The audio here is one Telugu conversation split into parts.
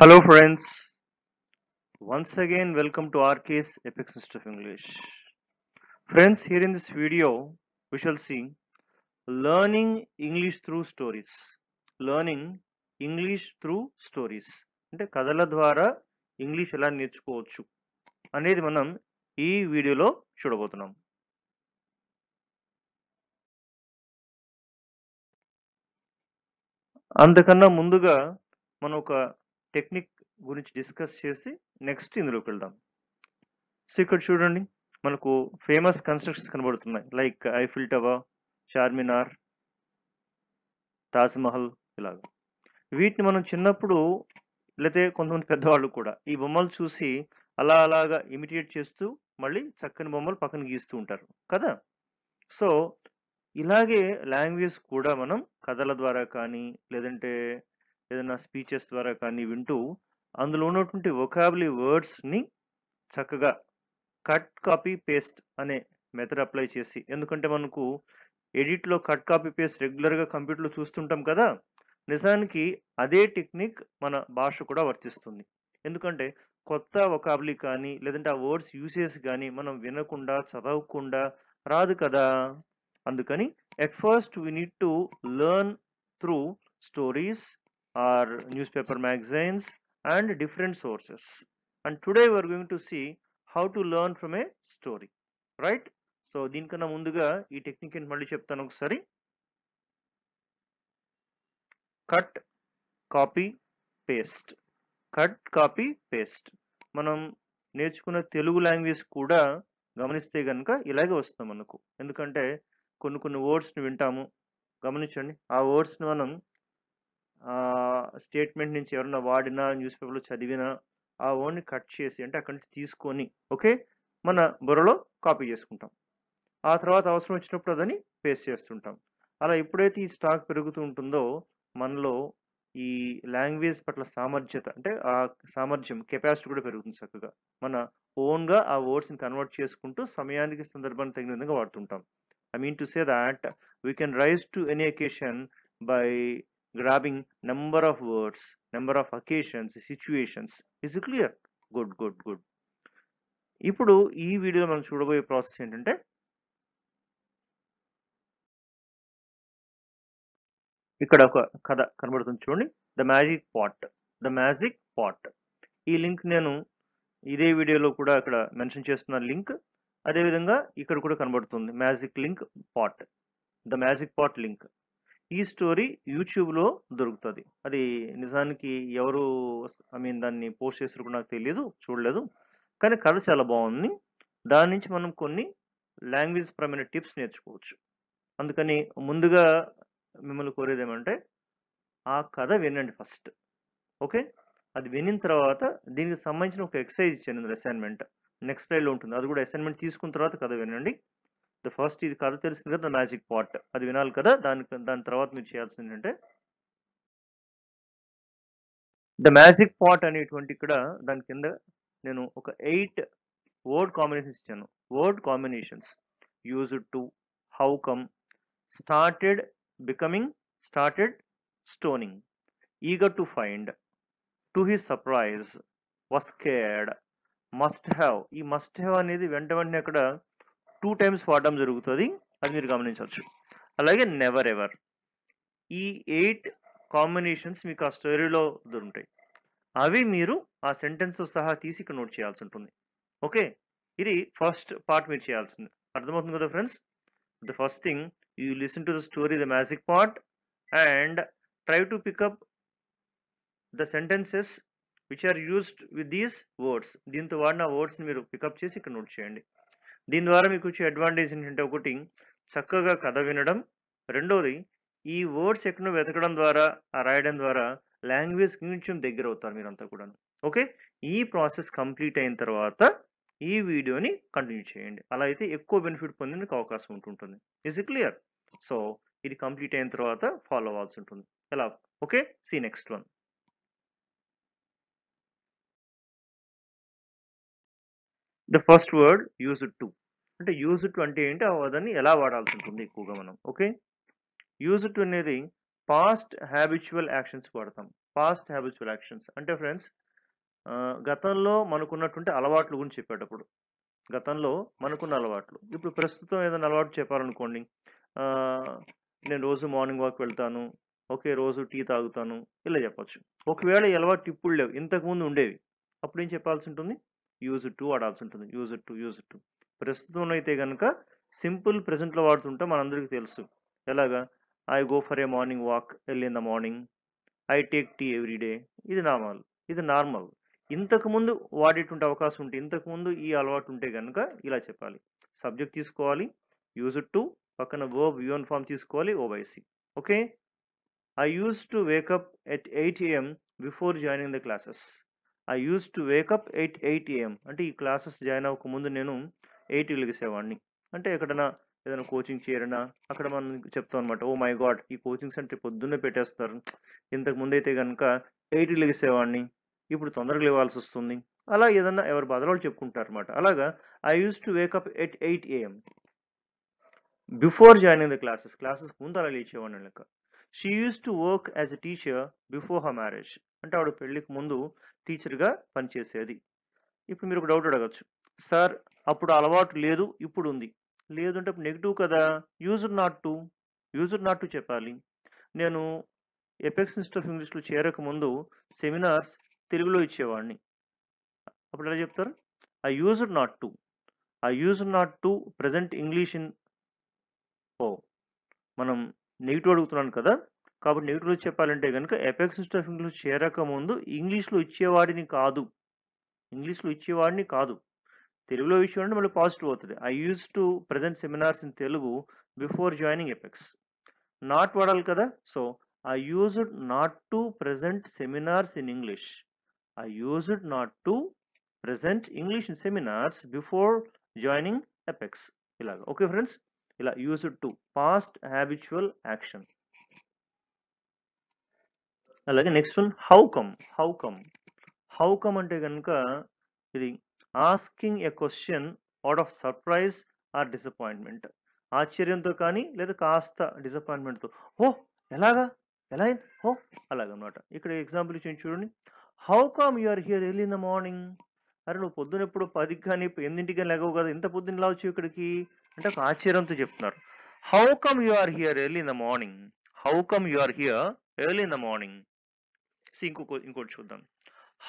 Hello friends once again welcome to RK's epics of English friends here in this video we shall see learning English through stories learning English through stories అంటే కథల ద్వారా ఇంగ్లీష్ ఎలా నేర్చుకోవచ్చు అనేది మనం ఈ వీడియోలో చూడబోతున్నాం అంతకన్నా ముందుగా మనం ఒక టెక్నిక్ గురించి డిస్కస్ చేసి నెక్స్ట్ ఇందులోకి వెళ్దాం సో ఇక్కడ చూడండి మనకు ఫేమస్ కన్స్ట్రక్షన్స్ కనబడుతున్నాయి like Eiffel tower Charminar Taj Mahal ఇలాగ వీటిని మనం చిన్నప్పుడు లేకపోతే కొంతమంది పెద్దవాళ్ళు కూడా ఈ బొమ్మలు చూసి అలా అలాగా ఇమిటేట్ చేస్తూ మళ్ళీ చక్కని బొమ్మలు పక్కన గీస్తూ ఉంటారు కదా సో ఇలాగే లాంగ్వేజ్ కూడా మనం కథల ద్వారా కానీ లేదంటే ఏదైనా స్పీచెస్ ద్వారా కానీ వింటూ అందులో ఉన్నటువంటి ఒకాబులీ వర్డ్స్ని చక్కగా కట్ కాపీ పేస్ట్ అనే మెథడ్ అప్లై చేసి ఎందుకంటే మనకు ఎడిట్లో కట్ కాపీ పేస్ట్ రెగ్యులర్గా కంప్యూటర్లో చూస్తుంటాం కదా నిజానికి అదే టెక్నిక్ మన భాష కూడా వర్తిస్తుంది ఎందుకంటే కొత్త ఒకాబులి కానీ లేదంటే ఆ వర్డ్స్ యూసేజ్ కానీ మనం వినకుండా చదవకుండా రాదు కదా అందుకని at first we need to learn through stories or newspaper magazines and different sources and today we are going to see how to learn from a story right so దీనికన్నా ముందుగా ఈ టెక్నిక్ ఏంటి మళ్ళీ చెప్తాను ఒకసారి cut copy paste cut copy paste మనం నేర్చుకున్న తెలుగు లాంగ్వేజ్ కూడా గమనిస్తే కనుక ఇలాగే వస్తుంది మనకు ఎందుకంటే కొన్ని కొన్ని వర్డ్స్ని వింటాము గమనించండి ఆ వర్డ్స్ని మనం స్టేట్మెంట్ నుంచి ఎవరైనా వాడినా న్యూస్ పేపర్లో చదివినా ఆ ఓన్ని కట్ చేసి అంటే అక్కడి నుంచి తీసుకొని ఓకే మన బుర్రలో కాపీ చేసుకుంటాం ఆ తర్వాత అవసరం వచ్చినప్పుడు అదని పేస్ట్ చేస్తుంటాం అలా ఎప్పుడైతే ఈ స్టాక్ పెరుగుతూ ఉంటుందో మనలో ఈ లాంగ్వేజ్ పట్ల సామర్థ్యత అంటే ఆ సామర్థ్యం కెపాసిటీ కూడా పెరుగుతుంది చక్కగా మన ఓన్గా ఆ వర్డ్స్ని కన్వర్ట్ చేసుకుంటూ సమయానికి సందర్భానికి తగిన విధంగా వాడుతుంటాం I mean to say that we can rise to any occasion by grabbing number of words number of occasions situations is clear good good good ఇప్పుడు ఈ వీడియోలో మనం చూడబోయే ప్రాసెస్ ఏంటంటే ఇక్కడ ఒక కథ కనబడుతుంది చూడండి the magic pot the magic pot ఈ లింక్ నేను ఇదే వీడియోలో కూడా ఇక్కడ మెన్షన్ చేస్తున్న లింక్ అదేవిధంగా ఇక్కడ కూడా కనబడుతుంది magic link pot the magic pot link ఈ స్టోరీ యూట్యూబ్లో దొరుకుతుంది అది నిజానికి ఎవరు ఐ మీన్ దాన్ని పోస్ట్ చేసారు కూడా నాకు తెలియదు చూడలేదు కానీ కథ చాలా బాగుంది దాని నుంచి మనం కొన్ని లాంగ్వేజ్ పరమైన టిప్స్ నేర్చుకోవచ్చు అందుకని ముందుగా మిమ్మల్ని కోరేది ఏమంటే ఆ కథ వినండి ఫస్ట్ ఓకే అది వినిన తర్వాత దీనికి సంబంధించిన ఒక ఎక్సర్సైజ్ ఇచ్చాను అసైన్మెంట్ నెక్స్ట్ స్టైల్లో ఉంటుంది అది కూడా అసైన్మెంట్ తీసుకున్న తర్వాత కథ వినండి ఫస్ట్ ఇది కథ తెలిసింది కదా మ్యాజిక్ పాట్ అది వినాలి కదా దాని దాని తర్వాత మీరు చేయాల్సింది ఏంటంటే ద మ్యాజిక్ పాట్ అనేటువంటి ఇక్కడ దాని కింద నేను ఒక ఎయిట్ వర్డ్ కాంబినేషన్స్ ఇచ్చాను word combinations use to how come started becoming started stoning eager to find to his surprise was scared must have ఈ మస్ట్ హ్యావ్ అనేది వెంట వెంటనే అక్కడ టూ టైమ్స్ వాడడం జరుగుతుంది అది మీరు గమనించవచ్చు అలాగే నెవర్ ఎవర్ ఈ ఎయిట్ కాంబినేషన్స్ మీకు ఆ స్టోరీలో దొరుకుతాయి అవి మీరు ఆ సెంటెన్స్ సహా తీసి ఇక్కడ నోట్ చేయాల్సి ఉంటుంది ఓకే ఇది ఫస్ట్ పార్ట్ మీరు చేయాల్సింది అర్థమవుతుంది కదా friends the first thing you listen to the story the magic part and try to pick up the sentences which are used with these words దీంతో వాడిన వర్డ్స్ని మీరు పికప్ చేసి ఇక్కడ నోట్ చేయండి దీని ద్వారా మీకు వచ్చే అడ్వాంటేజ్ ఏంటంటే ఒకటి చక్కగా కథ వినడం రెండోది ఈ వర్డ్స్ ఎక్కడో వెతకడం ద్వారా రాయడం ద్వారా లాంగ్వేజ్ కొంచెం దగ్గర అవుతారు మీరంతా కూడా ఓకే ఈ ప్రాసెస్ కంప్లీట్ అయిన తర్వాత ఈ వీడియోని కంటిన్యూ చేయండి అలా అయితే ఎక్కువ బెనిఫిట్ పొందేందుకు అవకాశం ఉంటుంటుంది ఇస్ క్లియర్ సో ఇది కంప్లీట్ అయిన తర్వాత ఫాలో అవ్వాల్సి ఉంటుంది ఎలా okay see next one the first word use to అంటే యూజ్ టు అంటే ఏంటి ఆ దాన్ని ఎలా వాడాల్సి ఉంటుంది ఎక్కువగా మనం ఓకే యూజ్డ్ టు అనేది పాస్ట్ హ్యాబిచువల్ యాక్షన్స్ వాడతాం పాస్ట్ హ్యాబిచువల్ యాక్షన్స్ అంటే ఫ్రెండ్స్ గతంలో మనకున్నటువంటి అలవాట్ల గురించి చెప్పేటప్పుడు గతంలో మనకున్న అలవాట్లు ఇప్పుడు ప్రస్తుతం ఏదైనా అలవాటు చెప్పాలనుకోండి నేను రోజు మార్నింగ్ వాక్ వెళ్తాను ఓకే రోజు టీ తాగుతాను ఇలా చెప్పచ్చు ఒకవేళ ఈ అలవాటు ఇప్పుడు లేవు ఇంతకుముందు ఉండేవి అప్పుడు ఏం చెప్పాల్సి ఉంటుంది యూజ్ టు వాడాల్సి ఉంటుంది యూజ్ టు యూజ్ టు ప్రస్తుతం అయితే కనుక సింపుల్ ప్రజెంట్లో వాడుతుంటే మనందరికీ తెలుసు ఎలాగా I go for a morning walk early in the morning I take tea every day ఇది నార్మల్ ఇది నార్మల్ ఇంతకుముందు వాడేటువంటి అవకాశం ఉంటే ఇంతకుముందు ఈ అలవాటు ఉంటే కనుక ఇలా చెప్పాలి సబ్జెక్ట్ తీసుకోవాలి యూజ్ టు పక్కన వర్బ్ యూన్ ఫామ్ తీసుకోవాలి ఓవైసీ okay I use to wake up at eight AM before joining the classes I use to wake up eight eight AM అంటే ఈ క్లాసెస్ జాయిన్ అవ్వకముందు నేను ఎయిట్ వెలిగేసేవాడిని అంటే ఎక్కడైనా ఏదైనా కోచింగ్ చేరినా అక్కడ మనం చెప్తాం అనమాట ఓ మై గాడ్ ఈ కోచింగ్ సెంటర్ పొద్దున్నే పెట్టేస్తారు ఇంతకు ముందైతే కనుక ఎయిట్ వెలిగేసేవాడిని ఇప్పుడు తొందరగా ఇవ్వాల్సి వస్తుంది అలా ఏదన్నా ఎవరు బదలవాళ్ళు వాళ్ళు చెప్పుకుంటారు అనమాట అలాగా I use to wake up at eight AM before joining the classes classes ముందు అలా లేచేవాడిని లెక్క she use to work as a teacher before her marriage అంటే ఆవిడ పెళ్లికి ముందు టీచర్గా పనిచేసేది ఇప్పుడు మీరు ఒక డౌట్ అడగచ్చు సార్ అప్పుడు అలవాటు లేదు ఇప్పుడు ఉంది లేదు అంటే నెగిటివ్ కదా used not to used not to చెప్పాలి నేను ఎపెక్స్ ఇన్స్టిట్యూట్ ఆఫ్ ఇంగ్లీష్లో చేరక ముందు సెమినార్స్ తెలుగులో ఇచ్చేవాడిని అప్పుడు ఎలా చెప్తారు I used not to I used not to present English in O మనం నెగిటివ్ అడుగుతున్నాను కదా కాబట్టి నెగిటివ్లో చెప్పాలంటే కనుక ఎపెక్స్ ఇంగ్లీష్ చేరకముందు ఇంగ్లీష్లో ఇచ్చేవాడిని కాదు ఇంగ్లీష్లో ఇచ్చేవాడిని కాదు తెలుగులో విషయం అంటే మళ్ళీ పాజిటివ్ అవుతుంది I use to present seminars in Telugu before joining Apex not వాడాలి కదా so I used not to present seminars in English I used not to present English in seminars before joining Apex ఇలాగ ఓకే ఫ్రెండ్స్ ఇలా used to past habitual action అలాగే next one how come how come how come అంటే కనుక ఇది asking a question out of surprise or disappointment ఆశ్చర్యంతో కానీ లేదా కాస్త డిసప్పాయింట్మెంట్తో ఓ ఎలాగా ఎలా ఓ అలాగనమాట ఇక్కడ ఎగ్జాంపుల్ ఇచ్చి చూడండి how come you are here early in the morning అరే నువ్వు పొద్దున ఎప్పుడు పదికి కానీ ఎనిమిదింటికి కానీ లేగవు కదా ఇంత పొద్దున్న ఇలా వచ్చి ఇక్కడికి అంటే ఒక ఆశ్చర్యంతో చెప్తున్నారు how come you are here early in the morning how come you are here early in the morning see ఇంకొక ఇంకోటి చూద్దాం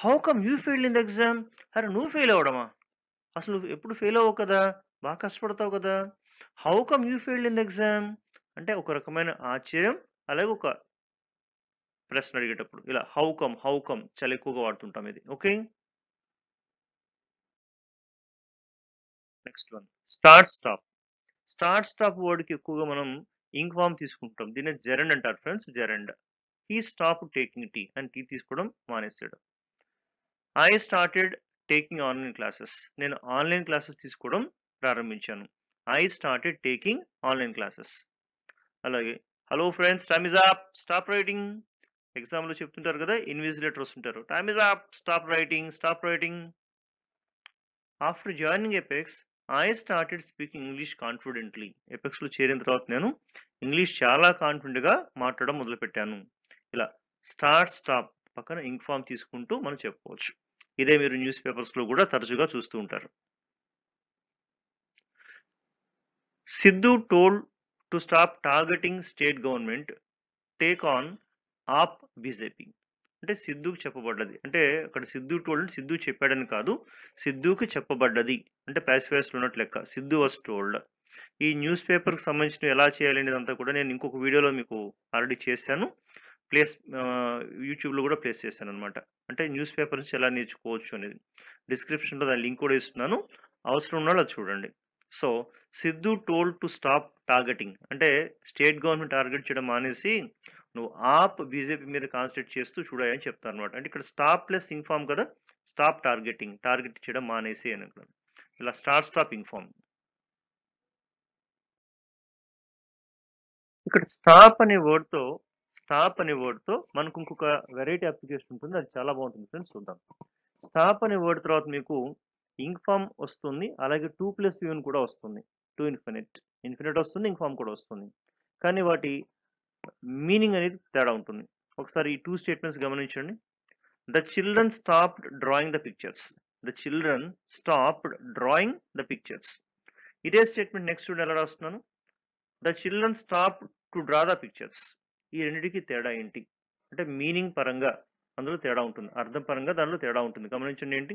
how come you fail in the exam అరే నువ్వు ఫెయిల్ అవడమా అసలు ఎప్పుడు ఫెయిల్ అవ్వవు కదా బాగా కష్టపడతావు కదా how come you fail in the exam అంటే ఒక రకమైన ఆశ్చర్యం అలాగే ఒక ప్రశ్న అడిగేటప్పుడు ఇలా హౌ కమ్ హౌ కమ్ చాలా ఎక్కువగా వాడుతుంటాం ఇది okay next one start stop start stop వర్డ్కి ఎక్కువగా మనం ఇంక్ ఫామ్ తీసుకుంటాం దీన్ని జెరండ్ అంటారు friends gerund he stop taking tea అని టీ తీసుకోవడం మానేశాడు I started taking online classes నేను ఆన్లైన్ క్లాసెస్ తీసుకోవడం ప్రారంభించాను I started taking online classes అలాగే hello friends time is up stop writing ఎగ్జామ్లో చెప్తుంటారు కదా ఇన్విజిలేటర్ వస్తుంటారు time is up stop writing stop writing after joining Apex I started speaking English confidently ఎపెక్స్లో చేరిన తర్వాత నేను ఇంగ్లీష్ చాలా కాన్ఫిడెంట్గా మాట్లాడడం మొదలుపెట్టాను ఇలా స్టార్ట్ స్టాప్ పక్కన ఇన్ఫామ్ తీసుకుంటూ మనం చెప్పుకోవచ్చు ఇదే మీరు న్యూస్ పేపర్స్లో కూడా తరచుగా చూస్తూ ఉంటారు Sidhu told to stop targeting state government take on AAP BJP అంటే సిద్ధుకి చెప్పబడ్డది అంటే అక్కడ సిద్ధు టోల్డ్ సిద్ధు చెప్పాడని కాదు సిద్ధుకి చెప్పబడ్డది అంటే ప్యాసివేస్లో ఉన్నట్టు లెక్క సిద్ధు వాస్ టోల్డ్ ఈ న్యూస్ పేపర్కి సంబంధించిన ఎలా చేయాలనేది అంతా కూడా నేను ఇంకొక వీడియోలో మీకు ఆల్రెడీ చేశాను ప్లేస్ యూట్యూబ్లో కూడా ప్లేస్ చేశాను అనమాట అంటే న్యూస్ పేపర్ నుంచి ఎలా నేర్చుకోవచ్చు అనేది డిస్క్రిప్షన్లో దాని లింక్ కూడా ఇస్తున్నాను అవసరం ఉన్నాళ్ళు అది చూడండి so Sidhu told to stop targeting అంటే స్టేట్ గవర్నమెంట్ టార్గెట్ చేయడం మానేసి నువ్వు ఆప్ బీజేపీ మీద కాన్సన్ట్రేట్ చేస్తూ చూడాలని చెప్తాను అనమాట అంటే ఇక్కడ స్టాప్ ప్లస్ ఇన్ఫామ్ కదా స్టాప్ టార్గెటింగ్ టార్గెట్ చేయడం మానేసి అని అక్కడ ఇలా స్టార్ట్ స్టాప్ ఇన్ఫామ్ ఇక్కడ స్టాప్ అనే వర్డ్తో స్టాప్ అనే వర్డ్తో మనకు ఇంకొక వెరైటీ అప్లికేషన్ ఉంటుంది అది చాలా బాగుంటుంది ఫ్రెండ్స్ చూద్దాం స్టాప్ అనే వర్డ్ తర్వాత మీకు ఇన్ఫామ్ వస్తుంది అలాగే టూ ప్లస్ యూన్ కూడా వస్తుంది టూ ఇన్ఫినిట్ ఇన్ఫినిట్ వస్తుంది ఇన్ఫామ్ కూడా వస్తుంది కానీ వాటి మీనింగ్ అనేది తేడా ఉంటుంది ఒకసారి ఈ టూ స్టేట్మెంట్స్ గమనించండి the children stop drawing the pictures the children stop drawing the pictures ఇదే స్టేట్మెంట్ నెక్స్ట్ ఎలా రాస్తున్నాను the children stop to draw the pictures ఈ రెండింటికి తేడా ఏంటి అంటే మీనింగ్ పరంగా అందులో తేడా ఉంటుంది అర్థం పరంగా దానిలో తేడా ఉంటుంది గమనించండి ఏంటి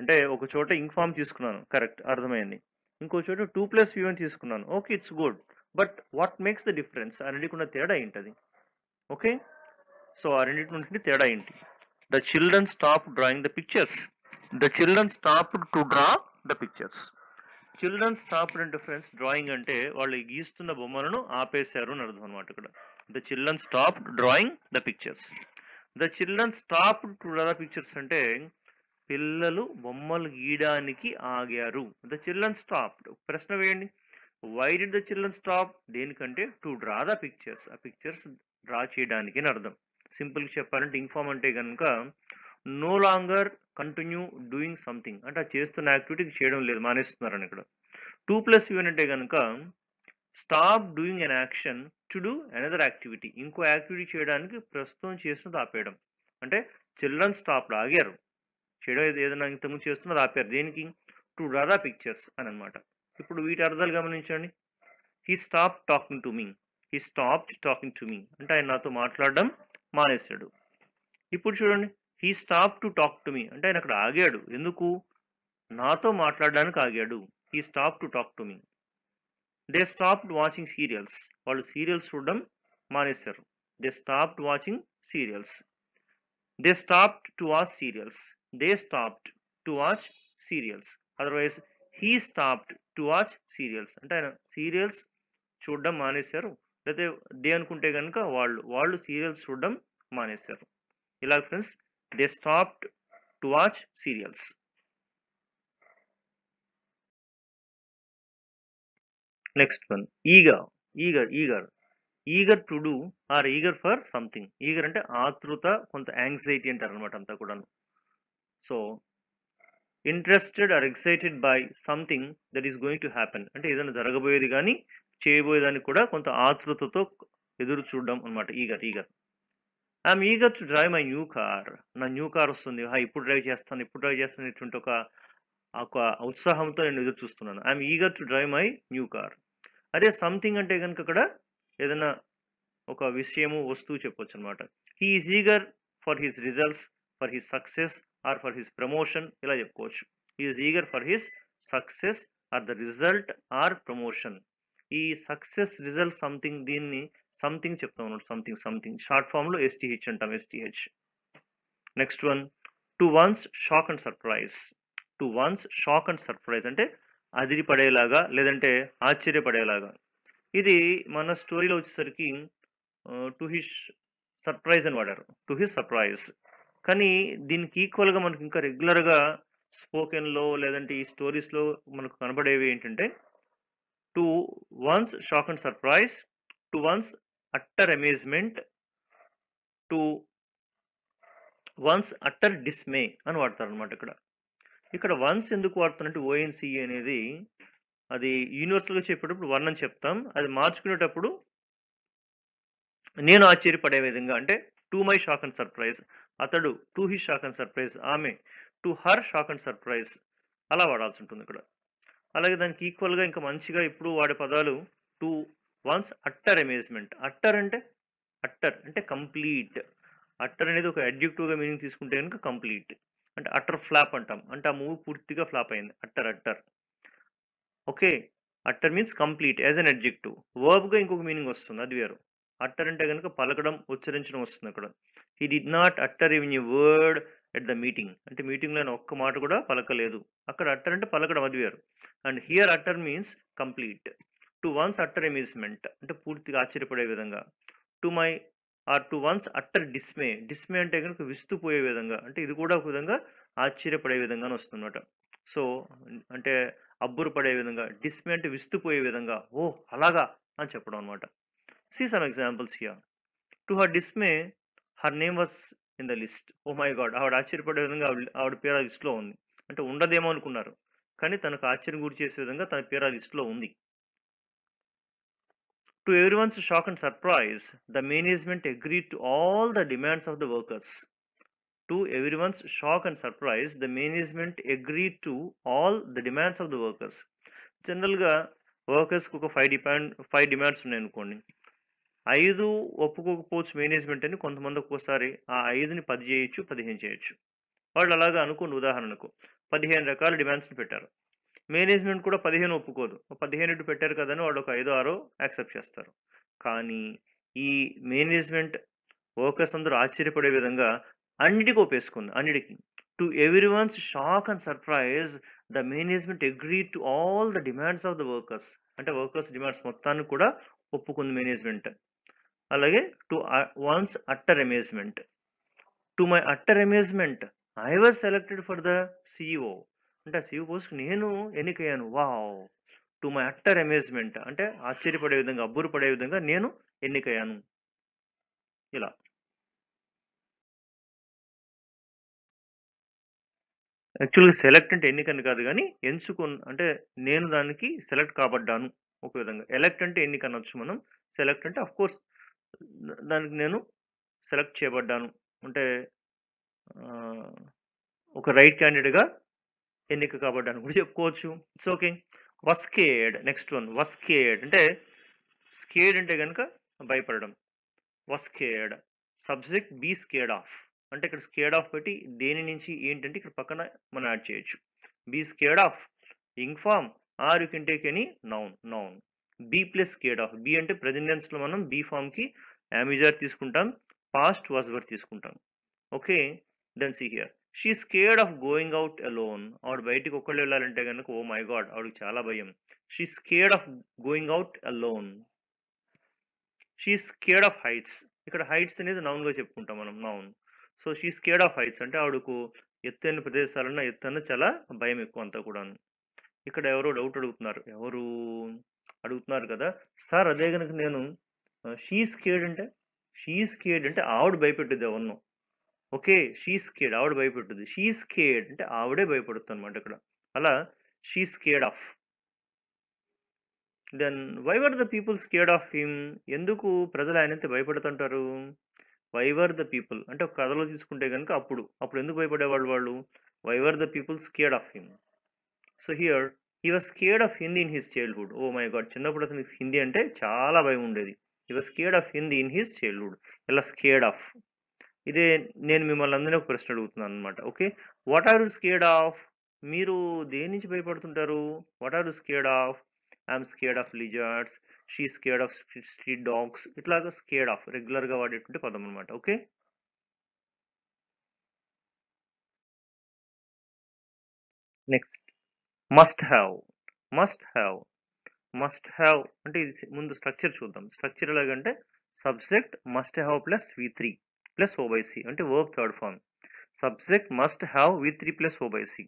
అంటే ఒక చోట ఇంక్ ఫామ్ తీసుకున్నాను కరెక్ట్ అర్థమైంది ఇంకో చోట టూ ప్లస్ వ్యూ అని తీసుకున్నాను okay it's good but what makes the difference ఆ రెండింటికి ఉన్న తేడా ఏంటది ఓకే సో ఆ రెండింటి నుండి తేడా ఏంటి the children stop drawing the pictures the children stop to draw the pictures children stop and difference drawing అంటే వాళ్ళు గీస్తున్న బొమ్మలను ఆపేశారు అని అర్థం అనమాట ఇక్కడ the children stop drawing the pictures the children stop to draw the pictures అంటే పిల్లలు బొమ్మలు గీయడానికి ఆగారు ద చిల్డ్రన్ స్టాప్ ప్రశ్న వేయండి why did the children stop దేనికంటే టు డ్రా ద పిక్చర్స్ ఆ పిక్చర్స్ డ్రా చేయడానికి అని అర్థం సింపుల్గా చెప్పాలంటే ఇన్ఫామ్ అంటే కనుక no longer continue doing something అంటే ఆ చేస్తున్న యాక్టివిటీ చేయడం లేదు మానేస్తున్నారని ఇక్కడ టూ ప్లస్ యూ అంటే కనుక stop doing an action to do another activity ఇంకో యాక్టివిటీ చేయడానికి ప్రస్తుతం చేస్తున్నది ఆపేయడం అంటే చిల్డ్రన్ స్టాప్లో ఆగారు చేయడం ఏదైనా ఇంతకుముందు చేస్తున్నది ఆపారు దేనికి టు డ్రా ద పిక్చర్స్ అని అనమాట ఇప్పుడు వీటి అర్థాలు గమనించండి he stop talking to me he stop talking to me అంటే ఆయన నాతో మాట్లాడడం మానేశాడు ఇప్పుడు చూడండి he stop to talk to me అంటే ఆయన అక్కడ ఆగాడు ఎందుకు నాతో మాట్లాడడానికి ఆగాడు he stop to talk to me they stop watching serials వాళ్ళు సీరియల్స్ చూడడం మానేశారు they stop watching serials they stop to watch serials they stopped to watch serials otherwise he stopped to watch serials అంటే ఆయన సీరియల్స్ చూడడం మానేశారు లేకపోతే దే అనుకుంటే కనుక వాళ్ళు వాళ్ళు సీరియల్స్ చూడడం మానేశారు ఇలా friends they stopped to watch serials next one eager eager eager eager to do or eager for something eager అంటే ఆతృత కొంత యాంగ్జైటీ అంటారు అనమాట అంతా కూడా so interested or excited by something that is going to happen అంటే ఏదైనా జరగబోయేది కానీ చేయబోయేదానికి కూడా కొంత ఆతృతతో ఎదురు చూడడం అనమాట eager eager I'm eager to drive my new car నా న్యూ కార్ వస్తుంది హా ఇప్పుడు డ్రైవ్ చేస్తాను ఇప్పుడు డ్రైవ్ చేస్తాను అనేటువంటి ఒక ఒక ఉత్సాహంతో నేను ఎదురు చూస్తున్నాను I'm eager to drive my new car అదే సంథింగ్ అంటే కనుక అక్కడ ఏదైనా ఒక విషయము వస్తువు చెప్పొచ్చు అనమాట he is eager for his results for his success or for his promotion ఇలా చెప్పుకోవచ్చు is eager for his success or the result or promotion ఈ సక్సెస్ రిజల్ట్ సంథింగ్ దీన్ని సంథింగ్ చెప్తాం ఉన్నాడు సంథింగ్ సంథింగ్ షార్ట్ ఫామ్ లో ఎస్టీహెచ్ అంటాం STH next one to one's shock and surprise to one's shock and surprise అంటే అదిరిపడేలాగా లేదంటే ఆశ్చర్యపడేలాగా ఇది మన స్టోరీలో వచ్చేసరికి టు హిస్ సర్ప్రైజ్ అని వాడారు టు హిస్ సర్ప్రైజ్ కానీ దీనికి ఈక్వల్గా మనకి ఇంకా రెగ్యులర్గా స్పోకెన్లో లేదంటే ఈ స్టోరీస్లో మనకు కనబడేవి ఏంటంటే to one's shock and surprise to one's utter amazement to one's utter dismay అని వాడతారు అనమాట ఇక్కడ ఇక్కడ వన్స్ ఎందుకు వాడుతారంటే ఓఎన్సీ e అనేది అది యూనివర్సల్గా చెప్పేటప్పుడు వన్ అని చెప్తాం అది మార్చుకునేటప్పుడు నేను ఆశ్చర్యపడే విధంగా అంటే to my shock and surprise అతడు to his shock and surprise ఆమె to her shock and surprise అలా వాడాల్సి ఉంటుంది ఇక్కడ అలాగే దానికి ఈక్వల్గా ఇంకా మంచిగా ఇప్పుడు వాడే పదాలు to one's utter amazement utter అంటే అట్టర్ అంటే కంప్లీట్ అట్టర్ అనేది ఒక అడ్జెక్టివ్గా మీనింగ్ తీసుకుంటే కనుక కంప్లీట్ అంటే అట్టర్ ఫ్లాప్ అంటాం అంటే ఆ మూవీ పూర్తిగా ఫ్లాప్ అయింది utter utter okay utter means complete as an adjective వర్బ్గా ఇంకొక మీనింగ్ వస్తుంది అది వేరు అట్టర్ అంటే కనుక పలకడం ఉచ్చరించడం వస్తుంది అక్కడ he did not utter in you word at the meeting అంటే మీటింగ్లో ఆయన ఒక్క మాట కూడా పలకలేదు అక్కడ అట్టర్ అంటే పలకడం అది వేరు and here utter means complete to one's utter amusement అంటే పూర్తిగా ఆశ్చర్యపడే విధంగా to my or to one's utter dismay dismay అంటే కనుక విస్తుపోయే విధంగా అంటే ఇది కూడా ఒక విధంగా ఆశ్చర్యపడే విధంగానే వస్తుందన్నమాట సో అంటే అబ్బురు పడే విధంగా డిస్మే అంటే విస్తుపోయే విధంగా ఓ అలాగా అని చెప్పడం అనమాట See some examples here. To her dismay, her name was in the list oh my God ఆవిడ ఆశ్చర్యపడే విధంగా ఆవిడ పేరు ఆ లిస్ట్లో ఉంది అంటే ఉండదేమో అనుకున్నారు కానీ తనకు ఆశ్చర్యం గురి చేసే విధంగా తన పేరు ఆ లిస్ట్లో ఉంది to everyone's shock and surprise the management agree to all the demands of the workers to everyone's shock and surprise the management agree to all the demands of the workers జనరల్గా వర్కర్స్కి ఒక ఫైవ్ డిమాండ్ ఫైవ్ డిమాండ్స్ ఉన్నాయి అనుకోండి ఐదు ఒప్పుకోకపోవచ్చు మేనేజ్మెంట్ అని కొంతమంది ఒక్కోసారి ఆ ఐదుని పది చేయొచ్చు పదిహేను చేయొచ్చు వాళ్ళు అలాగా అనుకోండి ఉదాహరణకు పదిహేను రకాల డిమాండ్స్ని పెట్టారు మేనేజ్మెంట్ కూడా పదిహేను ఒప్పుకోదు పదిహేను పెట్టారు కదని వాళ్ళు ఒక ఐదో ఆరో యాక్సెప్ట్ చేస్తారు కానీ ఈ మేనేజ్మెంట్ వర్కర్స్ అందరూ ఆశ్చర్యపడే విధంగా అన్నిటికీ ఒప్పేసుకుంది అన్నిటికీ to everyone's shock and surprise the management agree to all the demands of the workers అంటే వర్కర్స్ డిమాండ్స్ మొత్తాన్ని కూడా ఒప్పుకుంది మేనేజ్మెంట్ అలాగే to one's utter amusement to my utter amusement I was selected for the CEO అంటే ఆ సిఇఓ e పోస్ట్ నేను ఎన్నికయ్యాను wow to my utter amusement అంటే ఆశ్చర్యపడే విధంగా అబ్బురు పడే విధంగా నేను ఎన్నికయ్యాను ఇలా యాక్చువల్గా సెలెక్ట్ అంటే ఎన్నికని కాదు కానీ ఎంచుకు అంటే నేను దానికి సెలెక్ట్ కాబడ్డాను ఒక విధంగా ఎలెక్ట్ అంటే ఎన్నిక అనొచ్చు మనం సెలెక్ట్ అంటే అఫ్ కోర్స్ దానికి నేను సెలెక్ట్ చేయబడ్డాను అంటే ఒక రైట్ క్యాండిడేట్గా ఎన్నిక కాబడ్డాను కూడా చెప్పుకోవచ్చు it's okay was scared next one was scared అంటే స్కేడ్ అంటే కనుక భయపడడం was scared subject be scared of అంటే ఇక్కడ స్కేడ్ ఆఫ్ పెట్టి దేని నుంచి ఏంటంటే ఇక్కడ పక్కన మనం యాడ్ చేయొచ్చు be scared of ing form or you can take any noun noun be plus scared of be అంటే ప్రజెంట్ లో మనం బీ కి యామిజార్ తీసుకుంటాం పాస్ట్ వాజ్ వర్ తీసుకుంటాం okay then see here she scared of going out alone ఆవిడ బయటికి ఒక్కళ్ళు వెళ్ళాలంటే కనుక ఓ మై గాడ్ ఆవిడకి చాలా భయం she scared of going out alone she scared of heights ఇక్కడ హైట్స్ అనేది గా చెప్పుకుంటాం మనం noun so she scared of heights అంటే ఆవిడకు ఎత్తైన ప్రదేశాలన్నా ఎత్తన్న చాలా భయం ఎక్కువ అంతా కూడా ఇక్కడ ఎవరో డౌట్ అడుగుతున్నారు ఎవరు అడుగుతున్నారు కదా సార్ అదే కనుక నేను షీ స్కేడ్ అంటే షీ స్కేడ్ అంటే ఆవిడ భయపెట్టుద్ది ఎవరినో ఓకే షీ స్కేడ్ ఆవిడ భయపెట్టుద్ది షీ స్కేడ్ అంటే ఆవిడే భయపడుతుంది అనమాట ఇక్కడ అలా she scared of then why were the people scared of him ఎందుకు ప్రజలు ఆయనంత భయపడుతుంటారు వైవర్ ద పీపుల్ అంటే ఒక కథలో తీసుకుంటే కనుక అప్పుడు అప్పుడు ఎందుకు భయపడేవాళ్ళు వాళ్ళు why were the peoples scared of him so here he was scared of Hindi in his childhood oh my God చిన్నప్పుడు అతను హిందీ అంటే చాలా భయం ఉండేది he was scared of Hindi in his childhood ఇలా స్కేడ్ ఆఫ్ ఇదే నేను మిమ్మల్ని అందరినీ ఒక ప్రశ్న అడుగుతున్నాను అనమాట okay what are you scared of మీరు దేని నుంచి భయపడుతుంటారు what are you scared of I'm scared of lizards she scared of street dogs ఇట్లాగా స్కేడ్ ఆఫ్ రెగ్యులర్గా వాడేటువంటి పదం అనమాట okay next must have must have must have అంటే ఇది ముందు స్ట్రక్చర్ చూద్దాం స్ట్రక్చర్ ఎలాగంటే subject must have plus V three plus ఓబైసీ అంటే verb third form subject must have V three plus ఓబైసీ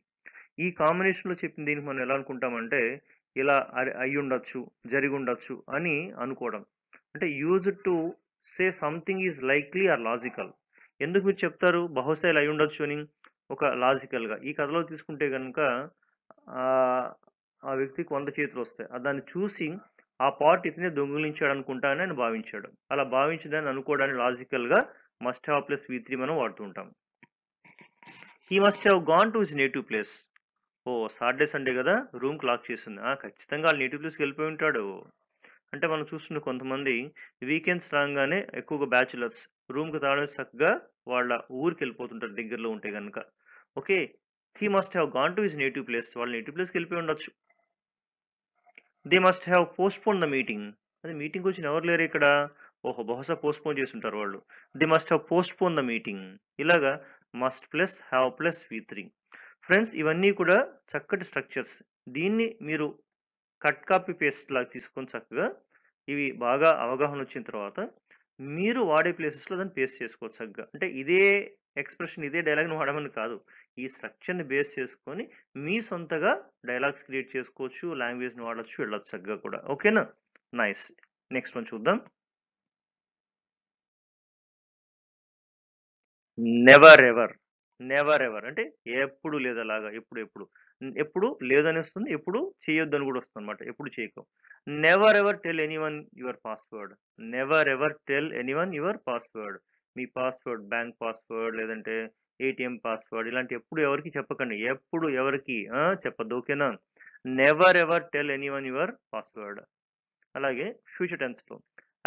ఈ కాంబినేషన్లో చెప్పిన దీనికి మనం ఎలా అనుకుంటామంటే ఇలా అయి ఉండొచ్చు జరిగి ఉండొచ్చు అని అనుకోవడం అంటే use to say something is likely or logical ఎందుకు మీరు చెప్తారు బహుశా ఇలా అయి ఉండొచ్చు అని ఒక లాజికల్గా ఈ కథలో తీసుకుంటే కనుక ఆ వ్యక్తికి వంద చేతులు వస్తాయి దాన్ని చూసి ఆ పార్ట్ ఇతనే దొంగిలించాడు అనుకుంటానని ఆయన భావించాడు అలా భావించదని అనుకోవడానికి లాజికల్గా must have plus V three మనం వాడుతుంటాం he must have gone to his native place ఓ సాటర్డే సండే కదా రూమ్ క్లాక్ ఆ ఖచ్చితంగా వాళ్ళు నేటివ్ ప్లేస్కి వెళ్ళిపోయి ఉంటాడు అంటే మనం చూస్తున్న కొంతమంది వీకెండ్స్ రాగానే ఎక్కువగా బ్యాచులర్స్ రూమ్కి తాగడం చక్కగా వాళ్ళ ఊరికి వెళ్ళిపోతుంటారు దగ్గరలో ఉంటే కనుక okay he must have gone to his native place వాళ్ళ నేటివ్ ప్లేస్కి వెళ్ళిపోయి ఉండొచ్చు they must have postpone the meeting అదే మీటింగ్ వచ్చిన ఎవరు లేరు ఇక్కడ ఓహో బహుశా పోస్ట్పోన్ చేసి ఉంటారు వాళ్ళు they must have postpone the meeting ఇలాగా must plus have plus V three friends ఇవన్నీ కూడా చక్కటి స్ట్రక్చర్స్ దీన్ని మీరు కట్ కాపీ పేస్ట్ లాగా తీసుకొని చక్కగా ఇవి బాగా అవగాహన వచ్చిన తర్వాత మీరు వాడే ప్లేసెస్లో దాన్ని పేస్ట్ చేసుకోవచ్చు చక్కగా అంటే ఇదే ఎక్స్ప్రెషన్ ఇదే డైలాగ్ని వాడమని కాదు ఈ స్ట్రక్చర్ని బేస్ చేసుకొని మీ సొంతగా డైలాగ్స్ క్రియేట్ చేసుకోవచ్చు లాంగ్వేజ్ని వాడచ్చు వెళ్ళొచ్చు చక్కగా కూడా ఓకేనా నైస్ నెక్స్ట్ మనం చూద్దాం నెవర్ ఎవర్ నెవర్ ఎవర్ అంటే ఎప్పుడు లేదా అలాగా ఎప్పుడు ఎప్పుడు ఎప్పుడు లేదని వస్తుంది ఎప్పుడు చేయొద్దు అని కూడా వస్తుంది అనమాట ఎప్పుడు చేయకు never ever tell anyone your password never ever tell anyone your password మీ పాస్వర్డ్ బ్యాంక్ పాస్వర్డ్ లేదంటే ఏటీఎం పాస్వర్డ్ ఇలాంటి ఎప్పుడు ఎవరికి చెప్పకండి ఎప్పుడు ఎవరికి చెప్పద్దు ఓకేనా never ever tell anyone your password అలాగే ఫ్యూచర్ టెన్స్లో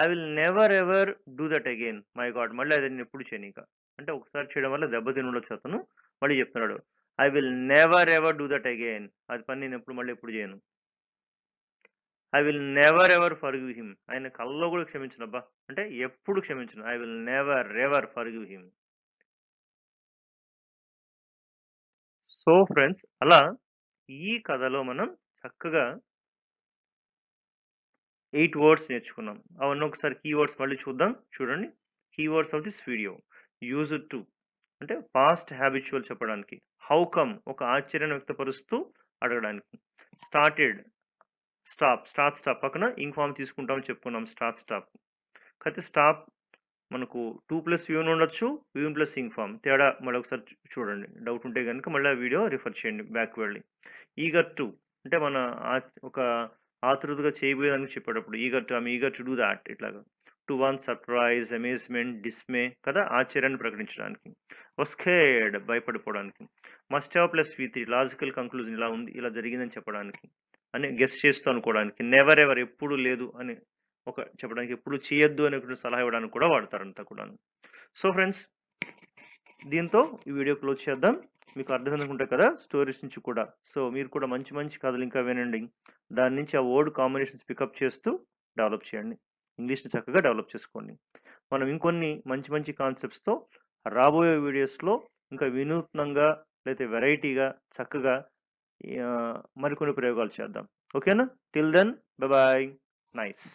I will never ever do that again my God మళ్ళీ అది నేను ఎప్పుడు చేయనిక అంటే ఒకసారి చేయడం వల్ల దెబ్బ ఉండొచ్చు అతను మళ్ళీ చెప్తున్నాడు I will never ever do that again అది పని నేను ఎప్పుడు మళ్ళీ ఎప్పుడు చేయను I will never ever forgive him ఆయన కల్లో కూడా క్షమించను అబ్బా అంటే ఎప్పుడు క్షమించను I will never ever forgive him so friends అలా ఈ కథలో మనం చక్కగా ఎయిట్ వర్డ్స్ నేర్చుకున్నాం అవన్నీ ఒకసారి కీవర్డ్స్ మళ్ళీ చూద్దాం చూడండి keywords of this video use to అంటే పాస్ట్ హ్యాబిచువల్ చెప్పడానికి హౌ కమ్ ఒక ఆశ్చర్యాన్ని వ్యక్తపరుస్తూ అడగడానికి స్టార్టెడ్ స్టాప్ స్టార్ట్ స్టాప్ పక్కన ఇంఫామ్ తీసుకుంటాం చెప్పుకున్నాం స్టార్ట్ స్టాప్ అయితే స్టాప్ మనకు టూ ప్లస్ వ్యూన్ ఉండొచ్చు వ్యూన్ ప్లస్ ఇంఫామ్ తేడా మళ్ళీ ఒకసారి చూడండి డౌట్ ఉంటే కనుక మళ్ళీ వీడియో రిఫర్ చేయండి బ్యాక్ వెళ్ళి ఈగర్ టు అంటే మన ఒక ఆతృతగా చేయబోయేదానికి చెప్పేటప్పుడు eager to I'm eager to do that ఇట్లాగా to one surprise amazement dismay కదా ఆశ్చర్యాన్ని ప్రకటించడానికి వస్కేడ్ భయపడిపోవడానికి must have plus V three logical conclusion ఇలా ఉంది ఇలా జరిగిందని చెప్పడానికి అని గెస్ట్ చేస్తూ అనుకోవడానికి నెవర్ ఎవర్ ఎప్పుడు లేదు అని ఒక చెప్పడానికి ఎప్పుడు చేయొద్దు అనేటువంటి సలహా ఇవ్వడానికి కూడా వాడతారంతా కూడాను సో ఫ్రెండ్స్ దీంతో ఈ వీడియో క్లోజ్ చేద్దాం మీకు అర్థం అర్థమైందనుకుంటారు కదా స్టోరీస్ నుంచి కూడా సో మీరు కూడా మంచి మంచి కథలు ఇంకా వినండి దాని నుంచి ఆ ఓల్డ్ కాంబినేషన్స్ పికప్ చేస్తూ డెవలప్ చేయండి ఇంగ్లీష్ని చక్కగా డెవలప్ చేసుకోండి మనం ఇంకొన్ని మంచి మంచి కాన్సెప్ట్స్తో రాబోయే వీడియోస్లో ఇంకా వినూత్నంగా లేకపోతే వెరైటీగా చక్కగా మరికొన్ని ప్రయోగాలు చేద్దాం ఓకేనా టిల్ దెన్ బాయ్ నైస్